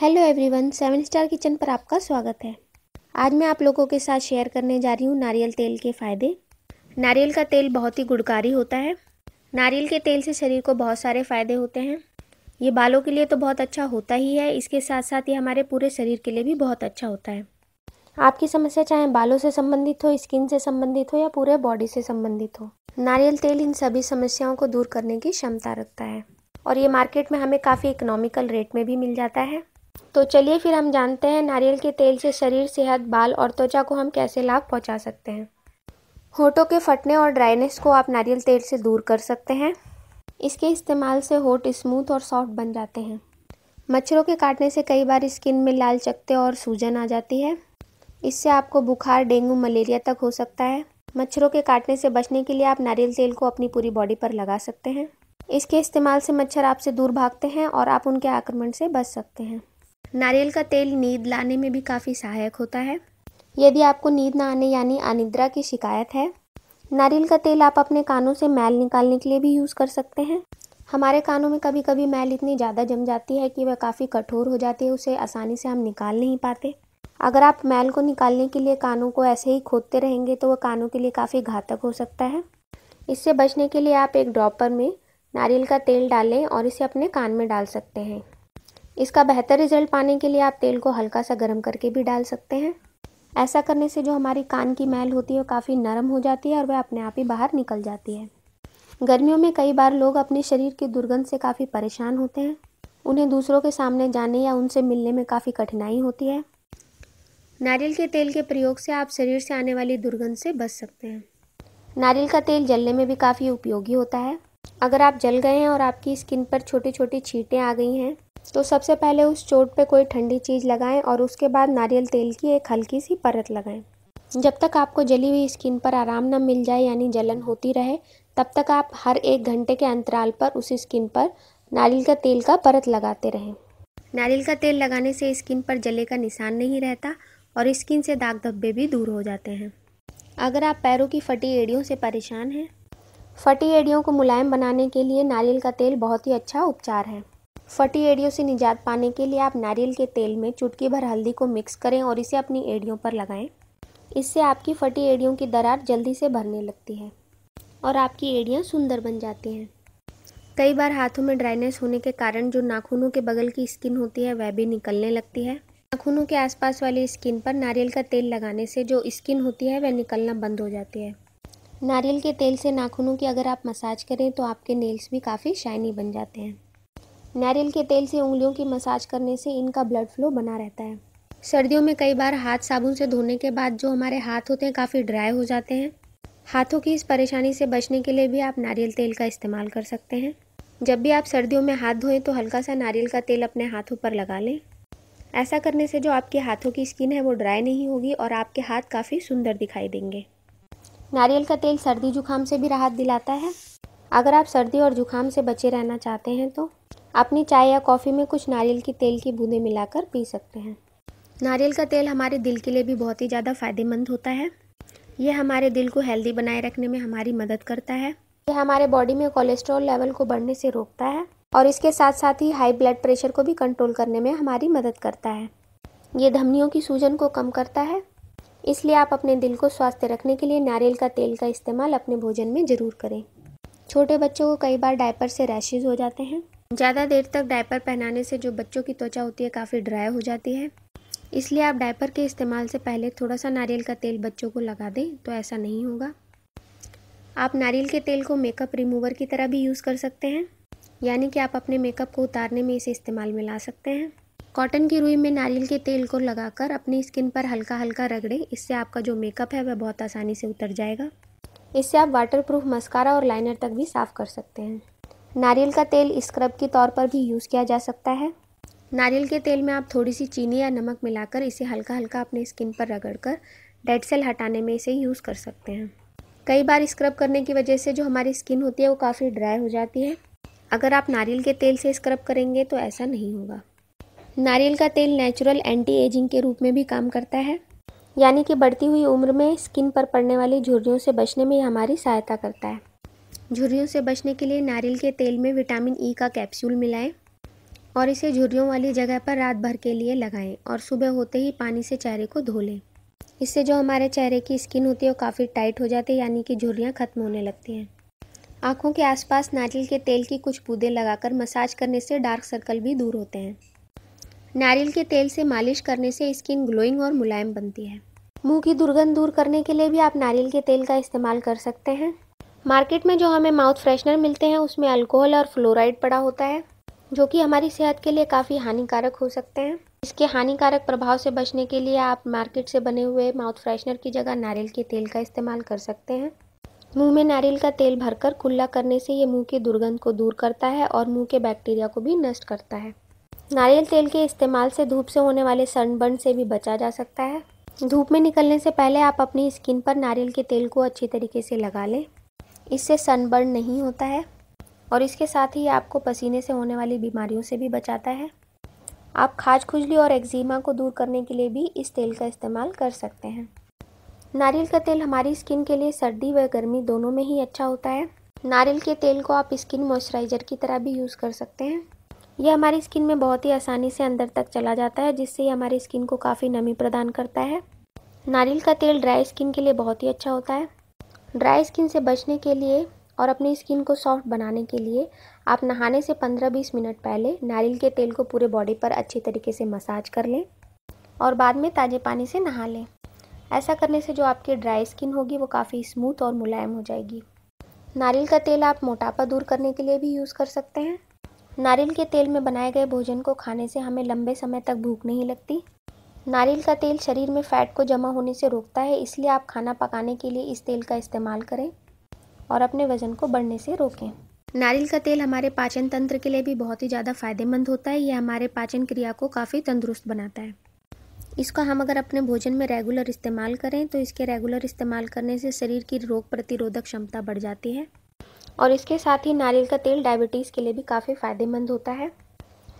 hello everyone seven star kitchen पर आपका स्वागत है आज मैं आप लोगों के साथ शेयर करने जा रही हूँ नारियल तेल के फ़ायदे नारियल का तेल बहुत ही गुड़कारी होता है नारियल के तेल से शरीर को बहुत सारे फ़ायदे होते हैं ये बालों के लिए तो बहुत अच्छा होता ही है इसके साथ साथ ये हमारे पूरे शरीर के लिए भी बहुत अच्छा होता है आपकी समस्या चाहे बालों से संबंधित हो स्किन से संबंधित हो या पूरे बॉडी से संबंधित हो नारियल तेल इन सभी समस्याओं को दूर करने की क्षमता रखता है और ये मार्केट में हमें काफ़ी इकोनॉमिकल रेट में भी मिल जाता है तो चलिए फिर हम जानते हैं नारियल के तेल से शरीर सेहत बाल और त्वचा को हम कैसे लाभ पहुंचा सकते हैं होठों के फटने और ड्राइनेस को आप नारियल तेल से दूर कर सकते हैं इसके इस्तेमाल से होठ स्मूथ और सॉफ्ट बन जाते हैं मच्छरों के काटने से कई बार स्किन में लाल चकते और सूजन आ जाती है इससे आपको बुखार डेंगू मलेरिया तक हो सकता है मच्छरों के काटने से बचने के लिए आप नारियल तेल को अपनी पूरी बॉडी पर लगा सकते हैं इसके इस्तेमाल से मच्छर आपसे दूर भागते हैं और आप उनके आक्रमण से बच सकते हैं नारियल का तेल नींद लाने में भी काफ़ी सहायक होता है यदि आपको नींद ना आने यानी अनिद्रा की शिकायत है नारियल का तेल आप अपने कानों से मैल निकालने के लिए भी यूज़ कर सकते हैं हमारे कानों में कभी कभी मैल इतनी ज़्यादा जम जाती है कि वह काफ़ी कठोर हो जाती है उसे आसानी से हम निकाल नहीं पाते अगर आप मैल को निकालने के लिए कानों को ऐसे ही खोदते रहेंगे तो वह कानों के लिए काफ़ी घातक हो सकता है इससे बचने के लिए आप एक ड्रॉपर में नारियल का तेल डालें और इसे अपने कान में डाल सकते हैं इसका बेहतर रिजल्ट पाने के लिए आप तेल को हल्का सा गर्म करके भी डाल सकते हैं ऐसा करने से जो हमारी कान की मैल होती है वो काफ़ी नरम हो जाती है और वह अपने आप ही बाहर निकल जाती है गर्मियों में कई बार लोग अपने शरीर की दुर्गंध से काफ़ी परेशान होते हैं उन्हें दूसरों के सामने जाने या उनसे मिलने में काफ़ी कठिनाई होती है नारियल के तेल के प्रयोग से आप शरीर से आने वाली दुर्गंध से बच सकते हैं नारियल का तेल जलने में भी काफ़ी उपयोगी होता है अगर आप जल गए हैं और आपकी स्किन पर छोटी छोटी छींटें आ गई हैं तो सबसे पहले उस चोट पे कोई ठंडी चीज़ लगाएं और उसके बाद नारियल तेल की एक हल्की सी परत लगाएं जब तक आपको जली हुई स्किन पर आराम ना मिल जाए यानी जलन होती रहे तब तक आप हर एक घंटे के अंतराल पर उस स्किन पर नारियल का तेल का परत लगाते रहें नारियल का तेल लगाने से स्किन पर जले का निशान नहीं रहता और स्किन से दाग धब्बे भी दूर हो जाते हैं अगर आप पैरों की फटी एड़ियों से परेशान हैं फटी एड़ियों को मुलायम बनाने के लिए नारियल का तेल बहुत ही अच्छा उपचार है फटी एड़ियों से निजात पाने के लिए आप नारियल के तेल में चुटकी भर हल्दी को मिक्स करें और इसे अपनी एड़ियों पर लगाएं इससे आपकी फटी एड़ियों की दरार जल्दी से भरने लगती है और आपकी एड़ियाँ सुंदर बन जाती हैं कई बार हाथों में ड्राइनेस होने के कारण जो नाखूनों के बगल की स्किन होती है वह भी निकलने लगती है नाखूनों के आसपास वाली स्किन पर नारियल का तेल लगाने से जो स्किन होती है वह निकलना बंद हो जाती है नारियल के तेल से नाखूनों की अगर आप मसाज करें तो आपके नेल्स भी काफ़ी शाइनी बन जाते हैं नारियल के तेल से उंगलियों की मसाज करने से इनका ब्लड फ्लो बना रहता है सर्दियों में कई बार हाथ साबुन से धोने के बाद जो हमारे हाथ होते हैं काफ़ी ड्राई हो जाते हैं हाथों की इस परेशानी से बचने के लिए भी आप नारियल तेल का इस्तेमाल कर सकते हैं जब भी आप सर्दियों में हाथ धोएं तो हल्का सा नारियल का तेल अपने हाथों पर लगा लें ऐसा करने से जो आपके हाथों की स्किन है वो ड्राई नहीं होगी और आपके हाथ काफ़ी सुंदर दिखाई देंगे नारियल का तेल सर्दी जुकाम से भी राहत दिलाता है अगर आप सर्दी और जुकाम से बचे रहना चाहते हैं तो अपनी चाय या कॉफ़ी में कुछ नारियल के तेल की बूंदें मिलाकर पी सकते हैं नारियल का तेल हमारे दिल के लिए भी बहुत ही ज़्यादा फ़ायदेमंद होता है यह हमारे दिल को हेल्दी बनाए रखने में हमारी मदद करता है यह हमारे बॉडी में कोलेस्ट्रॉल लेवल को बढ़ने से रोकता है और इसके साथ साथ ही हाई ब्लड प्रेशर को भी कंट्रोल करने में हमारी मदद करता है ये धमनियों की सूजन को कम करता है इसलिए आप अपने दिल को स्वास्थ्य रखने के लिए नारियल का तेल का इस्तेमाल अपने भोजन में ज़रूर करें छोटे बच्चों को कई बार डायपर से रैशेज हो जाते हैं ज़्यादा देर तक डायपर पहनाने से जो बच्चों की त्वचा होती है काफ़ी ड्राई हो जाती है इसलिए आप डायपर के इस्तेमाल से पहले थोड़ा सा नारियल का तेल बच्चों को लगा दें तो ऐसा नहीं होगा आप नारियल के तेल को मेकअप रिमूवर की तरह भी यूज़ कर सकते हैं यानी कि आप अपने मेकअप को उतारने में इसे इस्तेमाल में ला सकते हैं कॉटन की रुई में नारियल के तेल को लगाकर अपनी स्किन पर हल्का हल्का रगड़ें इससे आपका जो मेकअप है वह बहुत आसानी से उतर जाएगा इससे आप वाटरप्रूफ मस्कारा और लाइनर तक भी साफ़ कर सकते हैं नारियल का तेल स्क्रब के तौर पर भी यूज़ किया जा सकता है नारियल के तेल में आप थोड़ी सी चीनी या नमक मिलाकर इसे हल्का हल्का अपने स्किन पर रगड़कर डेड सेल हटाने में इसे यूज़ कर सकते हैं कई बार स्क्रब करने की वजह से जो हमारी स्किन होती है वो काफ़ी ड्राई हो जाती है अगर आप नारियल के तेल से स्क्रब करेंगे तो ऐसा नहीं होगा नारियल का तेल नेचुरल एंटी एजिंग के रूप में भी काम करता है यानी कि बढ़ती हुई उम्र में स्किन पर पड़ने वाली झुर्रियों से बचने में हमारी सहायता करता है झुर्रियों से बचने के लिए नारियल के तेल में विटामिन ई e का कैप्सूल मिलाएं और इसे झुर्रियों वाली जगह पर रात भर के लिए लगाएं और सुबह होते ही पानी से चेहरे को धो लें इससे जो हमारे चेहरे की स्किन होती है वो काफ़ी टाइट हो जाती है यानी कि झुर्रियाँ ख़त्म होने लगती हैं आँखों के आसपास नारियल के तेल की कुछ बूंदें लगाकर मसाज करने से डार्क सर्कल भी दूर होते हैं नारियल के तेल से मालिश करने से स्किन ग्लोइंग और मुलायम बनती है मुंह की दुर्गंध दूर करने के लिए भी आप नारियल के तेल का इस्तेमाल कर सकते हैं मार्केट में जो हमें माउथ फ्रेशनर मिलते हैं उसमें अल्कोहल और फ्लोराइड पड़ा होता है जो कि हमारी सेहत के लिए काफ़ी हानिकारक हो सकते हैं इसके हानिकारक प्रभाव से बचने के लिए आप मार्केट से बने हुए माउथ फ्रेशनर की जगह नारियल के तेल का इस्तेमाल कर सकते हैं मुंह में नारियल का तेल भरकर कुल्ला करने से ये मुंह की दुर्गंध को दूर करता है और मुंह के बैक्टीरिया को भी नष्ट करता है नारियल तेल के इस्तेमाल से धूप से होने वाले सनबर्न से भी बचा जा सकता है धूप में निकलने से पहले आप अपनी स्किन पर नारियल के तेल को अच्छी तरीके से लगा लें इससे सनबर्न नहीं होता है और इसके साथ ही आपको पसीने से होने वाली बीमारियों से भी बचाता है आप खाज खुजली और एक्जीमा को दूर करने के लिए भी इस तेल का इस्तेमाल कर सकते हैं नारियल का तेल हमारी स्किन के लिए सर्दी व गर्मी दोनों में ही अच्छा होता है नारियल के तेल को आप स्किन मॉइस्चराइज़र की तरह भी यूज़ कर सकते हैं यह हमारी स्किन में बहुत ही आसानी से अंदर तक चला जाता है जिससे ये हमारी स्किन को काफ़ी नमी प्रदान करता है नारियल का तेल ड्राई स्किन के लिए बहुत ही अच्छा होता है ड्राई स्किन से बचने के लिए और अपनी स्किन को सॉफ्ट बनाने के लिए आप नहाने से 15-20 मिनट पहले नारियल के तेल को पूरे बॉडी पर अच्छी तरीके से मसाज कर लें और बाद में ताज़े पानी से नहा लें ऐसा करने से जो आपकी ड्राई स्किन होगी वो काफ़ी स्मूथ और मुलायम हो जाएगी नारियल का तेल आप मोटापा दूर करने के लिए भी यूज़ कर सकते हैं नारियल के तेल में बनाए गए भोजन को खाने से हमें लंबे समय तक भूख नहीं लगती नारियल का तेल शरीर में फ़ैट को जमा होने से रोकता है इसलिए आप खाना पकाने के लिए इस तेल का इस्तेमाल करें और अपने वज़न को बढ़ने से रोकें नारियल का तेल हमारे पाचन तंत्र के लिए भी बहुत ही ज़्यादा फ़ायदेमंद होता है यह हमारे पाचन क्रिया को काफ़ी तंदुरुस्त बनाता है इसका हम अगर अपने भोजन में रेगुलर इस्तेमाल करें तो इसके रेगुलर इस्तेमाल करने से शरीर की रोग प्रतिरोधक क्षमता बढ़ जाती है और इसके साथ ही नारियल का तेल डायबिटीज़ के लिए भी काफ़ी फ़ायदेमंद होता है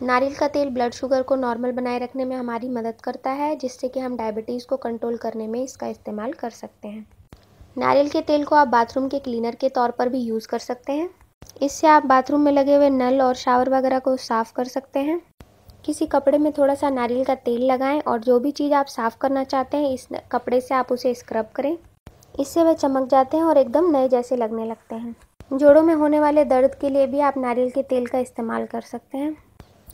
नारियल का तेल ब्लड शुगर को नॉर्मल बनाए रखने में हमारी मदद करता है जिससे कि हम डायबिटीज़ को कंट्रोल करने में इसका इस्तेमाल कर सकते हैं नारियल के तेल को आप बाथरूम के क्लीनर के तौर पर भी यूज़ कर सकते हैं इससे आप बाथरूम में लगे हुए नल और शावर वगैरह को साफ़ कर सकते हैं किसी कपड़े में थोड़ा सा नारियल का तेल लगाएं और जो भी चीज़ आप साफ़ करना चाहते हैं इस कपड़े से आप उसे स्क्रब करें इससे वह चमक जाते हैं और एकदम नए जैसे लगने लगते हैं जोड़ों में होने वाले दर्द के लिए भी आप नारियल के तेल का इस्तेमाल कर सकते हैं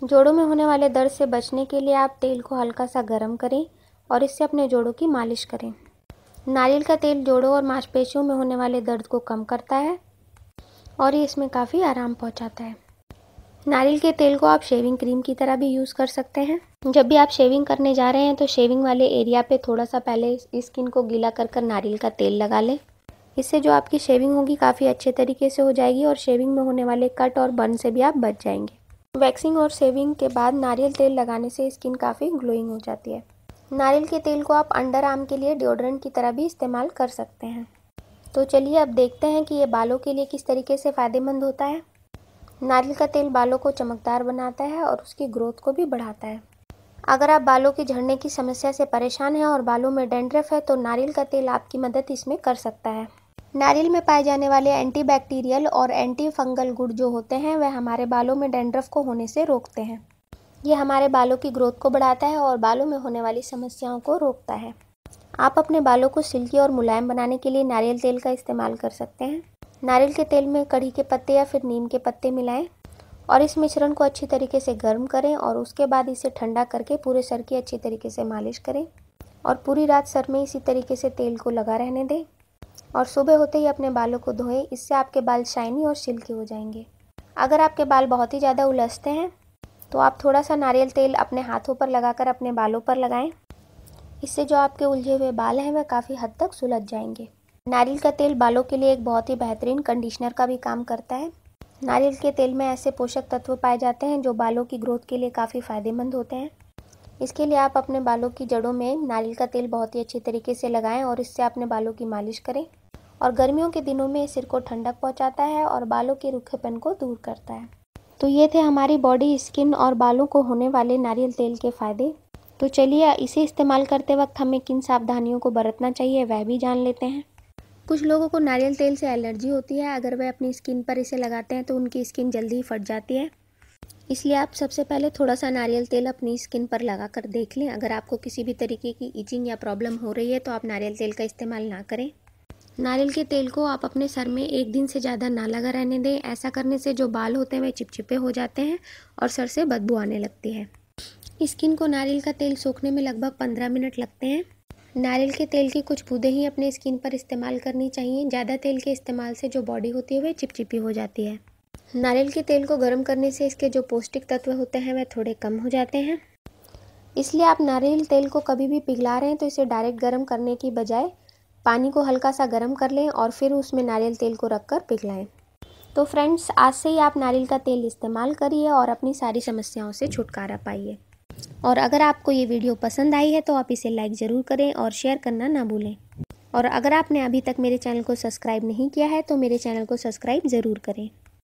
जोड़ों में होने वाले दर्द से बचने के लिए आप तेल को हल्का सा गर्म करें और इससे अपने जोड़ों की मालिश करें नारियल का तेल जोड़ों और मांसपेशियों में होने वाले दर्द को कम करता है और ये इसमें काफ़ी आराम पहुंचाता है नारियल के तेल को आप शेविंग क्रीम की तरह भी यूज़ कर सकते हैं जब भी आप शेविंग करने जा रहे हैं तो शेविंग वाले एरिया पे थोड़ा सा पहले स्किन को गीला कर कर नारियल का तेल लगा लें इससे जो आपकी शेविंग होगी काफ़ी अच्छे तरीके से हो जाएगी और शेविंग में होने वाले कट और बर्न से भी आप बच जाएंगे वैक्सिंग और सेविंग के बाद नारियल तेल लगाने से स्किन काफ़ी ग्लोइंग हो जाती है नारियल के तेल को आप अंडर आर्म के लिए डिओड्रेंट की तरह भी इस्तेमाल कर सकते हैं तो चलिए अब देखते हैं कि ये बालों के लिए किस तरीके से फ़ायदेमंद होता है नारियल का तेल बालों को चमकदार बनाता है और उसकी ग्रोथ को भी बढ़ाता है अगर आप बालों के झड़ने की समस्या से परेशान हैं और बालों में डेंड्रफ है तो नारियल का तेल आपकी मदद इसमें कर सकता है नारियल में पाए जाने वाले एंटीबैक्टीरियल और एंटी फंगल गुड़ जो होते हैं वह हमारे बालों में डेंड्रफ को होने से रोकते हैं ये हमारे बालों की ग्रोथ को बढ़ाता है और बालों में होने वाली समस्याओं को रोकता है आप अपने बालों को सिल्की और मुलायम बनाने के लिए नारियल तेल का इस्तेमाल कर सकते हैं नारियल के तेल में कढ़ी के पत्ते या फिर नीम के पत्ते मिलाएं और इस मिश्रण को अच्छी तरीके से गर्म करें और उसके बाद इसे ठंडा करके पूरे सर की अच्छी तरीके से मालिश करें और पूरी रात सर में इसी तरीके से तेल को लगा रहने दें और सुबह होते ही अपने बालों को धोएं इससे आपके बाल शाइनी और सिल्की हो जाएंगे अगर आपके बाल बहुत ही ज़्यादा उलझते हैं तो आप थोड़ा सा नारियल तेल अपने हाथों पर लगाकर अपने बालों पर लगाएं इससे जो आपके उलझे हुए बाल हैं वह काफ़ी हद तक सुलझ जाएंगे नारियल का तेल बालों के लिए एक बहुत ही बेहतरीन कंडीशनर का भी काम करता है नारियल के तेल में ऐसे पोषक तत्व पाए जाते हैं जो बालों की ग्रोथ के लिए काफ़ी फ़ायदेमंद होते हैं इसके लिए आप अपने बालों की जड़ों में नारियल का तेल बहुत ही अच्छी तरीके से लगाएं और इससे अपने बालों की मालिश करें और गर्मियों के दिनों में सिर को ठंडक पहुंचाता है और बालों के रूखेपन को दूर करता है तो ये थे हमारी बॉडी स्किन और बालों को होने वाले नारियल तेल के फ़ायदे तो चलिए इसे इस्तेमाल करते वक्त हमें किन सावधानियों को बरतना चाहिए वह भी जान लेते हैं कुछ लोगों को नारियल तेल से एलर्जी होती है अगर वह अपनी स्किन पर इसे लगाते हैं तो उनकी स्किन जल्दी ही फट जाती है इसलिए आप सबसे पहले थोड़ा सा नारियल तेल अपनी स्किन पर लगा कर देख लें अगर आपको किसी भी तरीके की ईचिंग या प्रॉब्लम हो रही है तो आप नारियल तेल का इस्तेमाल ना करें नारियल के तेल को आप अपने सर में एक दिन से ज़्यादा ना लगा रहने दें ऐसा करने से जो बाल होते हैं वे चिपचिपे हो जाते हैं और सर से बदबू आने लगती है स्किन को नारियल का तेल सोखने में लगभग पंद्रह मिनट लगते हैं नारियल के तेल की कुछ बूंदें ही अपने स्किन पर इस्तेमाल करनी चाहिए ज़्यादा तेल के इस्तेमाल से जो बॉडी होती है वह चिपचिपी हो जाती है नारियल के तेल को गर्म करने से इसके जो पौष्टिक तत्व होते हैं वह थोड़े कम हो जाते हैं इसलिए आप नारियल तेल को कभी भी पिघला रहे हैं तो इसे डायरेक्ट गर्म करने की बजाय पानी को हल्का सा गर्म कर लें और फिर उसमें नारियल तेल को रख कर पिघलाएँ तो फ्रेंड्स आज से ही आप नारियल का तेल इस्तेमाल करिए और अपनी सारी समस्याओं से छुटकारा पाइए और अगर आपको ये वीडियो पसंद आई है तो आप इसे लाइक ज़रूर करें और शेयर करना ना भूलें और अगर आपने अभी तक मेरे चैनल को सब्सक्राइब नहीं किया है तो मेरे चैनल को सब्सक्राइब ज़रूर करें